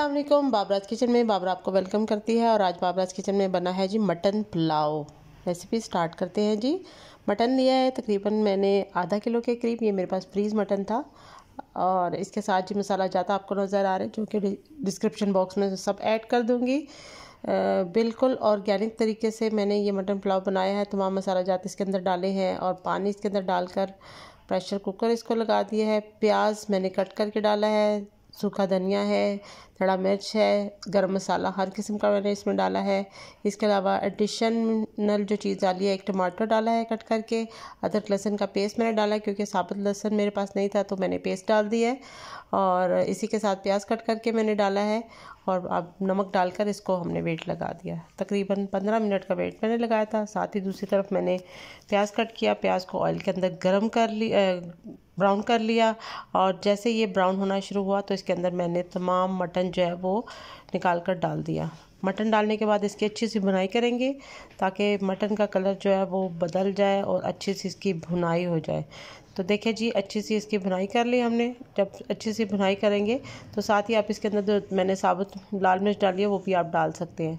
Aslam बाबराज kitchen में बाबरा आपको welcome करती है और आज बाबराज किचन में बना है जी मटन पुलाव रेसिपी स्टार्ट करते हैं जी मटन लिया है तकरीबन मैंने आधा किलो के करीब ये मेरे पास फ्रीज मटन था और इसके साथ जी मसाला ज़्यादा आपको नज़र आ रहा है जो कि डिस्क्रिप्शन बॉक्स में सब ऐड कर दूँगी बिल्कुल ऑर्गेनिक तरीके से मैंने ये मटन पुलाव बनाया है तमाम मसाला जात इसके अंदर डाले हैं और पानी इसके अंदर डालकर प्रेशर कुकर इसको लगा दिया है प्याज मैंने कट करके डाला है सूखा धनिया है थोड़ा मिर्च है गरम मसाला हर किस्म का मैंने इसमें डाला है इसके अलावा एडिशनल जो चीज़ डाली है एक टमाटर डाला है कट करके अदरक लहसुन का पेस्ट मैंने डाला है क्योंकि साबुत लहसुन मेरे पास नहीं था तो मैंने पेस्ट डाल दिया है और इसी के साथ प्याज कट करके मैंने डाला है और अब नमक डालकर इसको हमने वेट लगा दिया तकरीबन पंद्रह मिनट का वेट मैंने लगाया था साथ ही दूसरी तरफ मैंने प्याज कट किया प्याज को ऑयल के अंदर गर्म कर ली ब्राउन कर लिया और जैसे ये ब्राउन होना शुरू हुआ तो इसके अंदर मैंने तमाम मटन जो है वो निकाल कर डाल दिया मटन डालने के बाद इसकी अच्छी सी भुनाई करेंगे ताकि मटन का कलर जो है वो बदल जाए और अच्छी सी इसकी भुनाई हो जाए तो देखिए जी अच्छी सी इसकी भुनाई कर ली हमने जब अच्छी सी भुनाई करेंगे तो साथ ही आप इसके अंदर जो मैंने साबुत लाल मिर्च डाली है वो भी आप डाल सकते हैं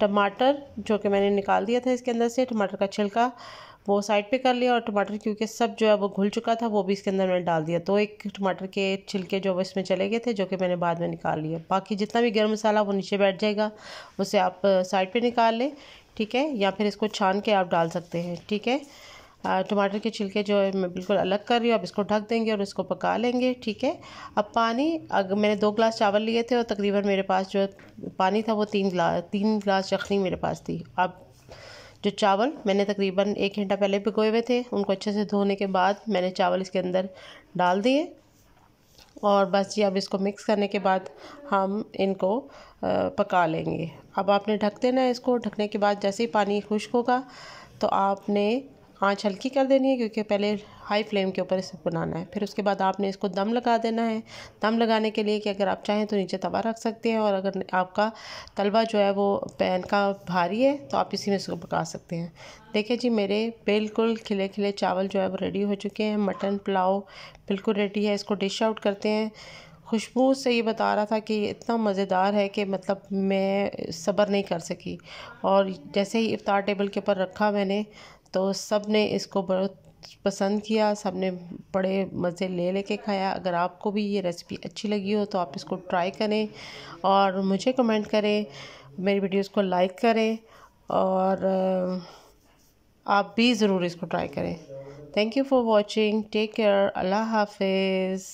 टमाटर जो कि मैंने निकाल दिया था इसके अंदर से टमाटर का छिलका वो साइड पे कर लिया और टमाटर क्योंकि सब जो है वो घुल चुका था वो भी इसके अंदर मैंने डाल दिया तो एक टमाटर के छिलके जो वो इसमें चले गए थे जो कि मैंने बाद में निकाल लिए बाकी जितना भी गर्म मसाला वो नीचे बैठ जाएगा उसे आप साइड पर निकाल लें ठीक है या फिर इसको छान के आप डाल सकते हैं ठीक है टमाटर के छिलके जो है मैं बिल्कुल अलग कर रही हूँ अब इसको ढक देंगे और इसको पका लेंगे ठीक है अब पानी अगर मैंने दो गिलास चावल लिए थे और तकरीबन मेरे पास जो पानी था वो तीन गिलास तीन गिलास चखनी मेरे पास थी अब जो चावल मैंने तकरीबन एक घंटा पहले भिगोए हुए थे उनको अच्छे से धोने के बाद मैंने चावल इसके अंदर डाल दिए और बस ये अब इसको मिक्स करने के बाद हम इनको पका लेंगे अब आपने ढक देना है इसको ढकने के बाद जैसे ही पानी खुश्क होगा तो आपने आँच हल्की कर देनी है क्योंकि पहले हाई फ्लेम के ऊपर इसे बनाना है फिर उसके बाद आपने इसको दम लगा देना है दम लगाने के लिए कि अगर आप चाहें तो नीचे तवा रख सकते हैं और अगर आपका तलवा जो है वो पैन का भारी है तो आप इसी में इसको पका सकते हैं देखिए जी मेरे बिल्कुल खिले खिले चावल जो है वो रेडी हो चुके हैं मटन पुलाव बिल्कुल रेडी है इसको डिश आउट करते हैं खुशबू से ये बता रहा था कि इतना मज़ेदार है कि मतलब मैं सब्र नहीं कर सकी और जैसे ही इफ़ार टेबल के ऊपर रखा मैंने तो सब ने इसको बहुत पसंद किया सब ने बड़े मज़े ले लेके खाया अगर आपको भी ये रेसिपी अच्छी लगी हो तो आप इसको ट्राई करें और मुझे कमेंट करें मेरी वीडियोस को लाइक करें और आप भी ज़रूर इसको ट्राई करें thank you for watching take care अल्लाह हाफिज़